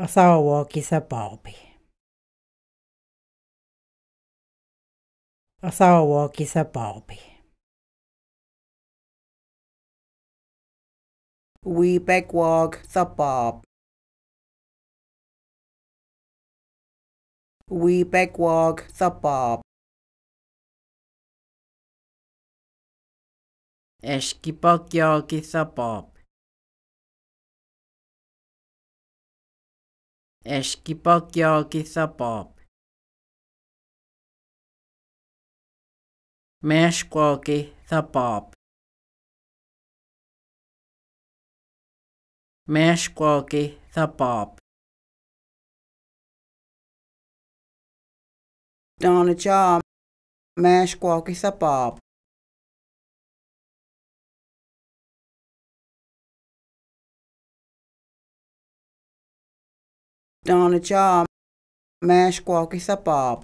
I saw asawa walki sa paupi. Asawa walki sa paupi. We back walk sa pop. We back walk sa pop. Eski pak jalki sa pop. eşkipakya sapap. Meshkwaki sapap. Meshkwaki sapap. Donna job. Mashkwaki sapap. Mash Donna is a bob.